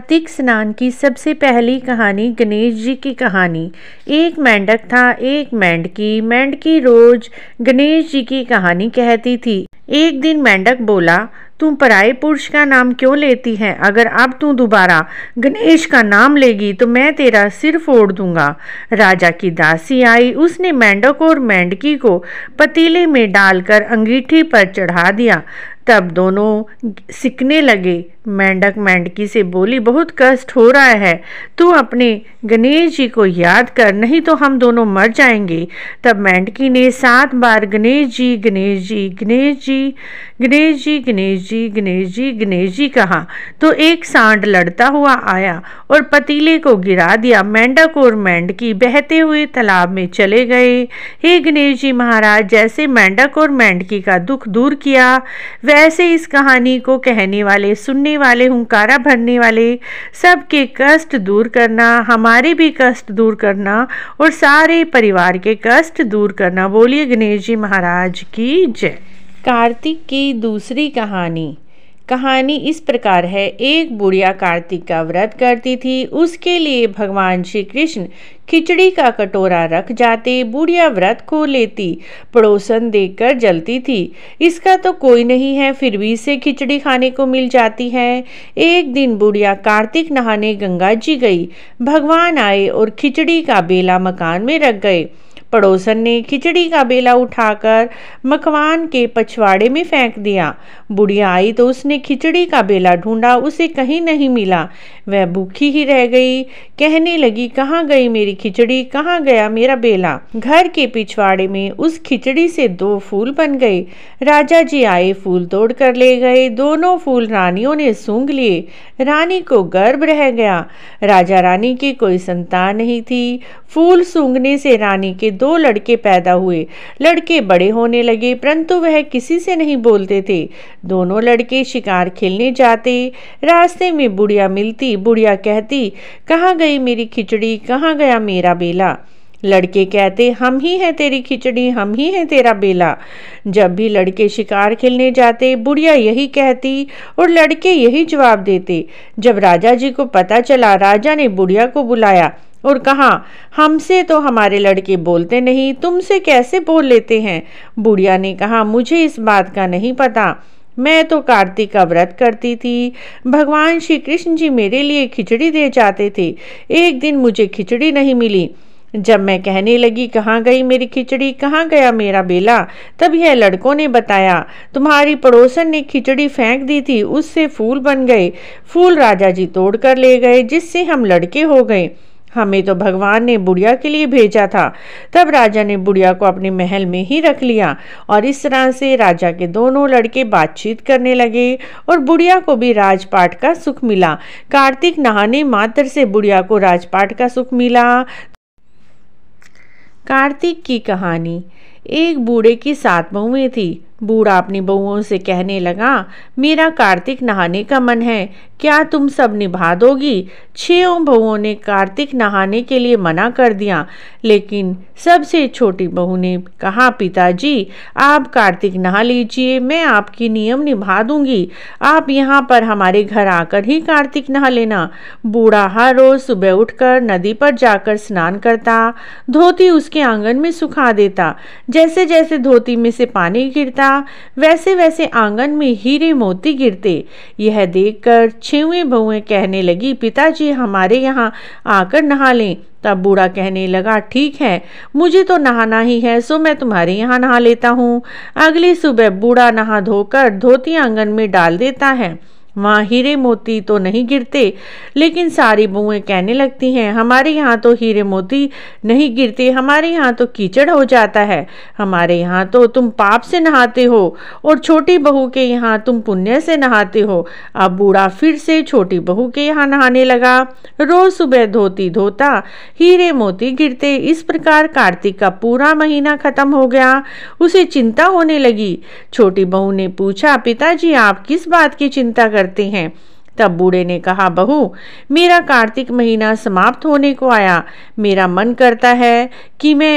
कार्तिक स्नान की सबसे पहली कहानी गणेश जी की कहानी एक मेंढक था एक मेंढकी मेंढकी रोज गणेश जी की कहानी कहती थी एक दिन मेंढक बोला तू पराए पुरुष का नाम क्यों लेती है अगर अब तू दोबारा गणेश का नाम लेगी तो मैं तेरा सिर फोड़ दूंगा राजा की दासी आई उसने मेंढक और मेंढकी को पतीले में डालकर अंगीठी पर चढ़ा दिया तब दोनों सिकने लगे मेंढक मेंढकी से बोली बहुत कष्ट हो रहा है तू अपने गणेश जी को याद कर नहीं तो हम दोनों मर जाएंगे तब मेंढकी ने सात बार गणेश जी गणेश जी गणेश जी गणेश जी गणेश जी गणेश जी गणेश जी कहा तो एक सांड लड़ता हुआ आया और पतीले को गिरा दिया मेंढक और मेंढकी बहते हुए तालाब में चले गए हे गणेश जी महाराज जैसे मेंढक और मेंढकी का दुख दूर किया वैसे इस कहानी को कहने वाले सुनने वाले हुंकारा भरने वाले सबके कष्ट दूर करना हमारे भी कष्ट दूर करना और सारे परिवार के कष्ट दूर करना बोलिए गणेश जी महाराज की जय कार्तिक की दूसरी कहानी कहानी इस प्रकार है एक बुढ़िया कार्तिक का व्रत करती थी उसके लिए भगवान श्री कृष्ण खिचड़ी का कटोरा रख जाते बुढ़िया व्रत खो लेती पड़ोसन देखकर जलती थी इसका तो कोई नहीं है फिर भी इसे खिचड़ी खाने को मिल जाती है एक दिन बुढ़िया कार्तिक नहाने गंगा जी गई भगवान आए और खिचड़ी का बेला मकान में रख गए पड़ोसन ने खिचड़ी का बेला उठाकर मकवान के पछवाड़े में फेंक दिया बुढ़िया आई तो उसने खिचड़ी का बेला ढूंढा उसे कहीं नहीं मिला वह भूखी ही रह गई कहने लगी कहाँ गई मेरी खिचड़ी कहाँ गया मेरा बेला घर के पिछवाड़े में उस खिचड़ी से दो फूल बन गए राजा जी आए फूल तोड़ कर ले गए दोनों फूल रानियों ने सूंघ लिए रानी को गर्भ रह गया राजा रानी की कोई संतान नहीं थी फूल सूंघने से रानी के दो दो लड़के पैदा हुए लड़के बड़े होने लगे परंतु वह किसी से नहीं बोलते थे दोनों लड़के शिकार खेलने जाते रास्ते में बुढ़िया मिलती बुढ़िया कहती कहाँ गई मेरी खिचड़ी कहाँ गया मेरा बेला लड़के कहते हम ही हैं तेरी खिचड़ी हम ही हैं तेरा बेला जब भी लड़के शिकार खेलने जाते बुढ़िया यही कहती और लड़के यही जवाब देते जब राजा जी को पता चला राजा ने बुढ़िया को बुलाया और कहा हमसे तो हमारे लड़के बोलते नहीं तुमसे कैसे बोल लेते हैं बुढ़िया ने कहा मुझे इस बात का नहीं पता मैं तो कार्तिक का व्रत करती थी भगवान श्री कृष्ण जी मेरे लिए खिचड़ी दे जाते थे एक दिन मुझे खिचड़ी नहीं मिली जब मैं कहने लगी कहाँ गई मेरी खिचड़ी कहाँ गया मेरा बेला तब यह लड़कों ने बताया तुम्हारी पड़ोसन ने खिचड़ी फेंक दी थी उससे फूल बन गए फूल राजा जी तोड़ कर ले गए जिससे हम लड़के हो गए हमें तो भगवान ने बुढ़िया के लिए भेजा था तब राजा ने बुढ़िया को अपने महल में ही रख लिया और इस तरह से राजा के दोनों लड़के बातचीत करने लगे और बुढ़िया को भी राजपाट का सुख मिला कार्तिक नहाने मात्र से बुढ़िया को राजपाट का सुख मिला कार्तिक की कहानी एक बूढ़े की सात बहुएं थी बूढ़ा अपनी बहुओं से कहने लगा मेरा कार्तिक नहाने का मन है क्या तुम सब निभा दोगी छों बहुओं ने कार्तिक नहाने के लिए मना कर दिया लेकिन सबसे छोटी बहू ने कहा पिताजी आप कार्तिक नहा लीजिए मैं आपकी नियम निभा दूंगी आप यहाँ पर हमारे घर आकर ही कार्तिक नहा लेना बूढ़ा हर रोज सुबह उठकर नदी पर जाकर स्नान करता धोती उसके आंगन में सुखा देता जैसे जैसे धोती में से पानी गिरता पड़ा वैसे वैसे आंगन में हीरे मोती गिरते यह देखकर छेवें बहुएं कहने लगी पिताजी हमारे यहाँ आकर नहा लें तब बूढ़ा कहने लगा ठीक है मुझे तो नहाना ही है सो मैं तुम्हारे यहाँ नहा लेता हूँ अगली सुबह बूढ़ा नहा धोकर धोती आंगन में डाल देता है वहाँ हीरे मोती तो नहीं गिरते लेकिन सारी बुएँ कहने लगती हैं हमारे यहाँ तो हीरे मोती नहीं गिरते हमारे यहाँ तो कीचड़ हो जाता है हमारे यहाँ तो तुम पाप से नहाते हो और छोटी बहू के यहाँ तुम पुण्य से नहाते हो अब बूढ़ा फिर से छोटी बहू के यहाँ नहाने लगा रोज सुबह धोती धोता हीरे मोती गिरते इस प्रकार कार्तिक का पूरा महीना खत्म हो गया उसे चिंता होने लगी छोटी बहू ने पूछा पिताजी आप किस बात की चिंता कर करते हैं तब बूढ़े ने कहा बहू मेरा कार्तिक महीना समाप्त होने को आया मेरा मन करता है कि मैं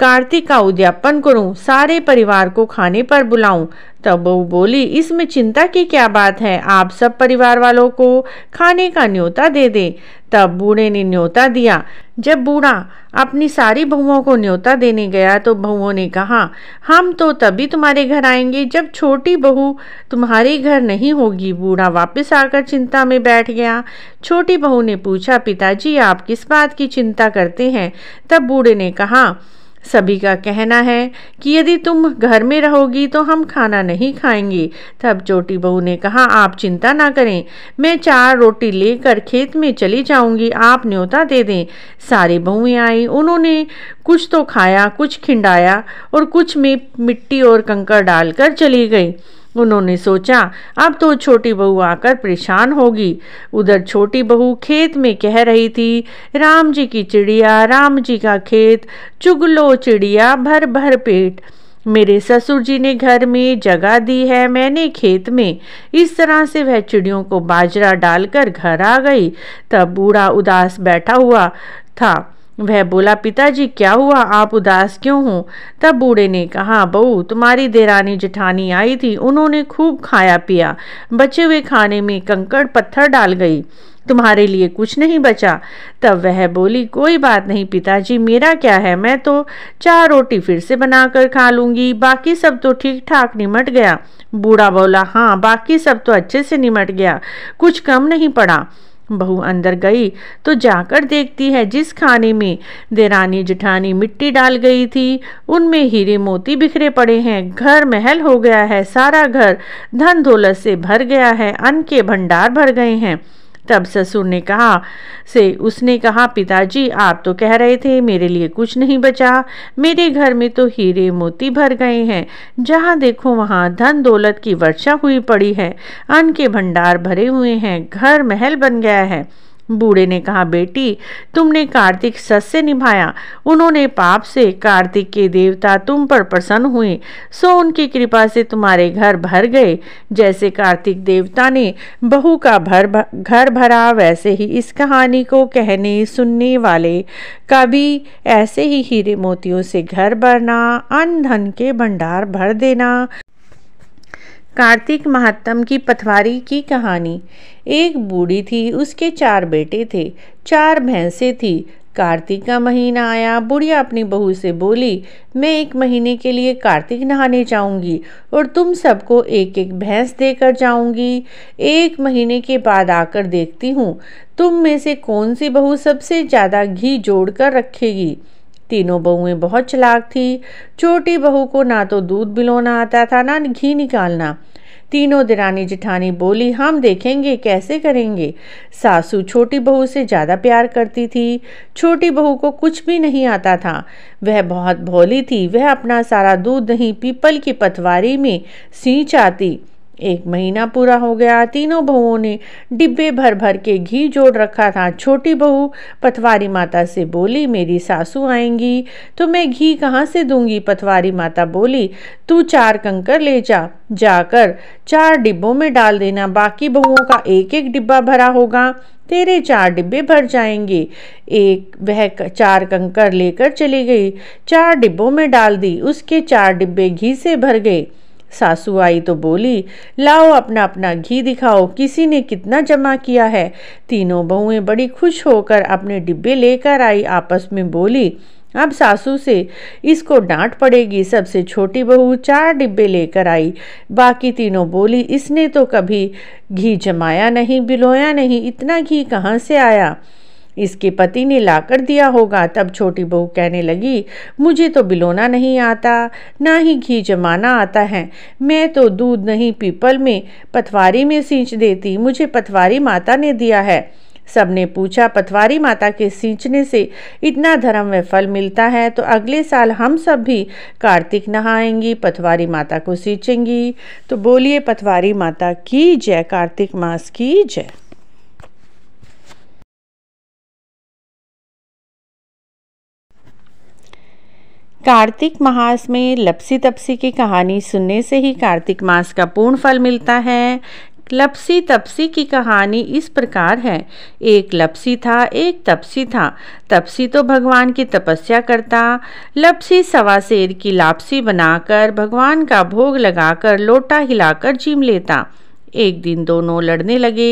कार्तिक का उद्यापन करूं, सारे परिवार को खाने पर बुलाऊं, तब बहू बोली इसमें चिंता की क्या बात है आप सब परिवार वालों को खाने का न्योता दे दे तब बूढ़े ने न्योता दिया जब बूढ़ा अपनी सारी बहुओं को न्योता देने गया तो बहुओं ने कहा हम तो तभी तुम्हारे घर आएंगे जब छोटी बहू तुम्हारे घर नहीं होगी बूढ़ा वापस आकर चिंता में बैठ गया छोटी बहू ने पूछा पिताजी आप किस बात की चिंता करते हैं तब बूढ़े ने कहा सभी का कहना है कि यदि तुम घर में रहोगी तो हम खाना नहीं खाएंगे तब चोटी बहू ने कहा आप चिंता ना करें मैं चार रोटी लेकर खेत में चली जाऊंगी आप न्योता दे दें सारी बहुएं आई उन्होंने कुछ तो खाया कुछ खिंडाया और कुछ में मिट्टी और कंकर डालकर चली गई उन्होंने सोचा अब तो छोटी बहू आकर परेशान होगी उधर छोटी बहू खेत में कह रही थी राम जी की चिड़िया राम जी का खेत चुगलो चिड़िया भर भर पेट मेरे ससुर जी ने घर में जगह दी है मैंने खेत में इस तरह से वह चिड़ियों को बाजरा डालकर घर आ गई तब बूढ़ा उदास बैठा हुआ था वह बोला पिताजी क्या हुआ आप उदास क्यों हो तब बूढ़े ने कहा बहू तुम्हारी देरानी जेठानी आई थी उन्होंने खूब खाया पिया बचे हुए खाने में कंकड़ पत्थर डाल गई तुम्हारे लिए कुछ नहीं बचा तब वह बोली कोई बात नहीं पिताजी मेरा क्या है मैं तो चार रोटी फिर से बनाकर खा लूँगी बाकी सब तो ठीक ठाक निमट गया बूढ़ा बोला हाँ बाकी सब तो अच्छे से निमट गया कुछ कम नहीं पड़ा बहू अंदर गई तो जाकर देखती है जिस खाने में देरानी जिठानी मिट्टी डाल गई थी उनमें हीरे मोती बिखरे पड़े हैं घर महल हो गया है सारा घर धन दौलत से भर गया है अन्न के भंडार भर गए हैं तब ससुर ने कहा से उसने कहा पिताजी आप तो कह रहे थे मेरे लिए कुछ नहीं बचा मेरे घर में तो हीरे मोती भर गए हैं जहाँ देखो वहाँ धन दौलत की वर्षा हुई पड़ी है अन्न के भंडार भरे हुए हैं घर महल बन गया है बूढ़े ने कहा बेटी तुमने कार्तिक सच से निभाया उन्होंने पाप से कार्तिक के देवता तुम पर प्रसन्न हुए सो उनकी कृपा से तुम्हारे घर भर गए जैसे कार्तिक देवता ने बहू का भर घर भरा वैसे ही इस कहानी को कहने सुनने वाले कभी ऐसे ही हीरे मोतियों से घर भरना अन धन के भंडार भर देना कार्तिक महात्म की पथवारी की कहानी एक बूढ़ी थी उसके चार बेटे थे चार भैंसें थी कार्तिक का महीना आया बुढ़िया अपनी बहू से बोली मैं एक महीने के लिए कार्तिक नहाने जाऊंगी और तुम सबको एक एक भैंस देकर जाऊंगी एक महीने के बाद आकर देखती हूँ तुम में से कौन सी बहू सबसे ज़्यादा घी जोड़कर रखेगी तीनों बहुएं बहुत चलाक थी छोटी बहू को ना तो दूध बिलोना आता था ना घी निकालना तीनों दिरानी जिठानी बोली हम देखेंगे कैसे करेंगे सासू छोटी बहू से ज़्यादा प्यार करती थी छोटी बहू को कुछ भी नहीं आता था वह बहुत भोली थी वह अपना सारा दूध नहीं पीपल की पतवारी में सींच आती एक महीना पूरा हो गया तीनों बहुओं ने डिब्बे भर भर के घी जोड़ रखा था छोटी बहू पथवारी माता से बोली मेरी सासू आएंगी तो मैं घी कहाँ से दूंगी पथवारी माता बोली तू चार कंकर ले जा जाकर चार डिब्बों में डाल देना बाकी बहुओं का एक एक डिब्बा भरा होगा तेरे चार डिब्बे भर जाएंगे एक वह चार कंकर लेकर चली गई चार डिब्बों में डाल दी उसके चार डिब्बे घी से भर गए सासू आई तो बोली लाओ अपना अपना घी दिखाओ किसी ने कितना जमा किया है तीनों बहुएं बड़ी खुश होकर अपने डिब्बे लेकर आई आपस में बोली अब सासू से इसको डांट पड़ेगी सबसे छोटी बहू चार डिब्बे लेकर आई बाकी तीनों बोली इसने तो कभी घी जमाया नहीं बिलोया नहीं इतना घी कहाँ से आया इसके पति ने लाकर दिया होगा तब छोटी बहू कहने लगी मुझे तो बिलोना नहीं आता ना ही घी जमाना आता है मैं तो दूध नहीं पीपल में पथवारी में सींच देती मुझे पथवारी माता ने दिया है सबने पूछा पथवारी माता के सींचने से इतना धर्म व फल मिलता है तो अगले साल हम सब भी कार्तिक नहाएंगी पथवारी माता को सींचेंगी तो बोलिए पथवारी माता की जय कार्तिक मास की जय कार्तिक मास में लपसी तपसी की कहानी सुनने से ही कार्तिक मास का पूर्ण फल मिलता है लपसी तपसी की कहानी इस प्रकार है एक लपसी था एक तपसी था तपसी तो भगवान की तपस्या करता लपसी सवासेर की लापसी बनाकर भगवान का भोग लगाकर लोटा हिलाकर जीम लेता एक दिन दोनों लड़ने लगे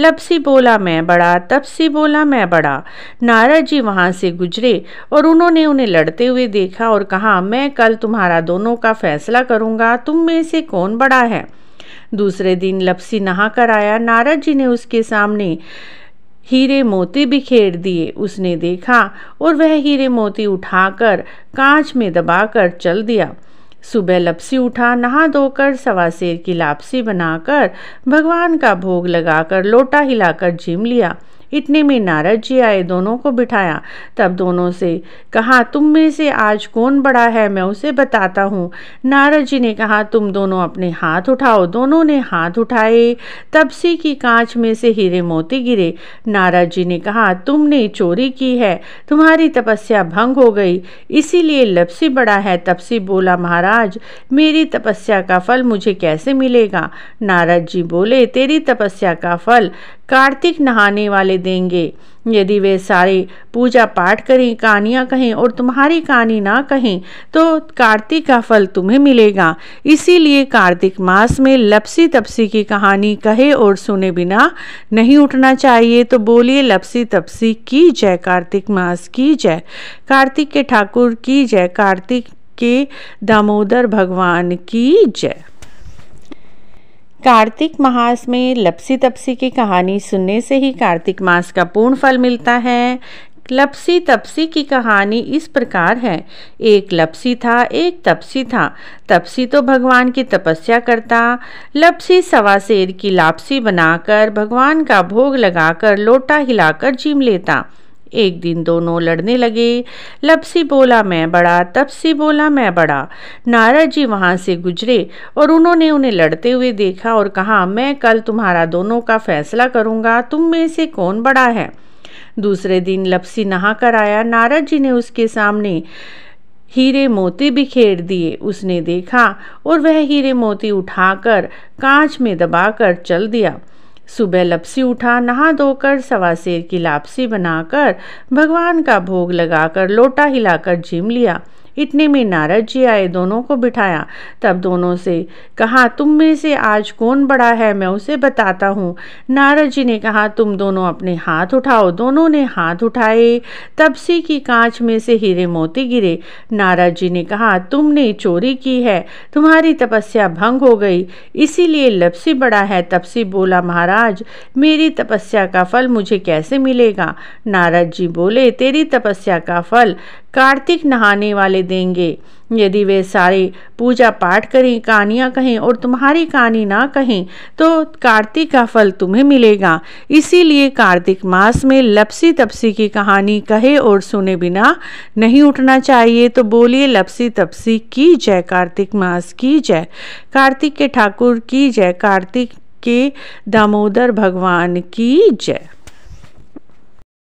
लपसी बोला मैं बड़ा तपसी बोला मैं बड़ा नारद जी वहाँ से गुजरे और उन्होंने उन्हें लड़ते हुए देखा और कहा मैं कल तुम्हारा दोनों का फैसला करूँगा तुम में से कौन बड़ा है दूसरे दिन लपसी नहा कर आया नारद जी ने उसके सामने हीरे मोती बिखेर दिए उसने देखा और वह हीरे मोती उठाकर कांच में दबाकर चल दिया सुबह लपसी उठा नहा धोकर सवासेर की लापसी बनाकर भगवान का भोग लगाकर लोटा हिलाकर जिम लिया इतने में नारद जी आए दोनों को बिठाया तब दोनों से कहा तुम में से आज कौन बड़ा है मैं उसे बताता हूँ नारद जी ने कहा तुम दोनों अपने हाथ उठाओ दोनों ने हाथ उठाए तपसी की कांच में से हीरे मोती गिरे नारद जी ने कहा तुमने चोरी की है तुम्हारी तपस्या भंग हो गई इसीलिए लपसी बड़ा है तपसी बोला महाराज मेरी तपस्या का फल मुझे कैसे मिलेगा नारद जी बोले तेरी तपस्या का फल कार्तिक नहाने वाले देंगे यदि वे सारे पूजा पाठ करें कहानियाँ कहें और तुम्हारी कहानी ना कहें तो कार्तिक का फल तुम्हें मिलेगा इसीलिए कार्तिक मास में लपसी तपसी की कहानी कहे और सुने बिना नहीं उठना चाहिए तो बोलिए लपसी तपसी की जय कार्तिक मास की जय कार्तिक के ठाकुर की जय कार्तिक के दामोदर भगवान की जय कार्तिक मास में लपसी तपसी की कहानी सुनने से ही कार्तिक मास का पूर्ण फल मिलता है लपसी तपसी की कहानी इस प्रकार है एक लपसी था एक तपसी था तपसी तो भगवान की तपस्या करता लपसी सवा शेर की लापसी बनाकर भगवान का भोग लगाकर लोटा हिलाकर जीम लेता एक दिन दोनों लड़ने लगे लपसी बोला मैं बड़ा तपसी बोला मैं बड़ा नारद जी वहाँ से गुजरे और उन्होंने उन्हें लड़ते हुए देखा और कहा मैं कल तुम्हारा दोनों का फैसला करूँगा तुम में से कौन बड़ा है दूसरे दिन लपसी नहा कर आया नारद जी ने उसके सामने हीरे मोती बिखेर दिए उसने देखा और वह हीरे मोती उठाकर कांच में दबाकर चल दिया सुबह लपसी उठा नहा धोकर सवा शेर की लापसी बनाकर भगवान का भोग लगाकर लोटा हिलाकर जिम लिया इतने में नारद जी आए दोनों को बिठाया तब दोनों से कहा तुम में से आज कौन बड़ा है मैं उसे बताता हूँ नारद जी ने कहा तुम दोनों अपने हाथ उठाओ दोनों ने हाथ उठाए तपसी की कांच में से हीरे मोती गिरे नारद जी ने कहा तुमने चोरी की है तुम्हारी तपस्या भंग हो गई इसीलिए लपसी बड़ा है तपसी बोला महाराज मेरी तपस्या का फल मुझे कैसे मिलेगा नारद जी बोले तेरी तपस्या का फल कार्तिक नहाने वाले देंगे यदि वे सारे पूजा पाठ करें कहानियाँ कहें और तुम्हारी कहानी ना कहें तो कार्तिक का फल तुम्हें मिलेगा इसीलिए कार्तिक मास में लपसी तपसी की कहानी कहे और सुने बिना नहीं उठना चाहिए तो बोलिए लपसी तपसी की जय कार्तिक मास की जय कार्तिक के ठाकुर की जय कार्तिक के दामोदर भगवान की जय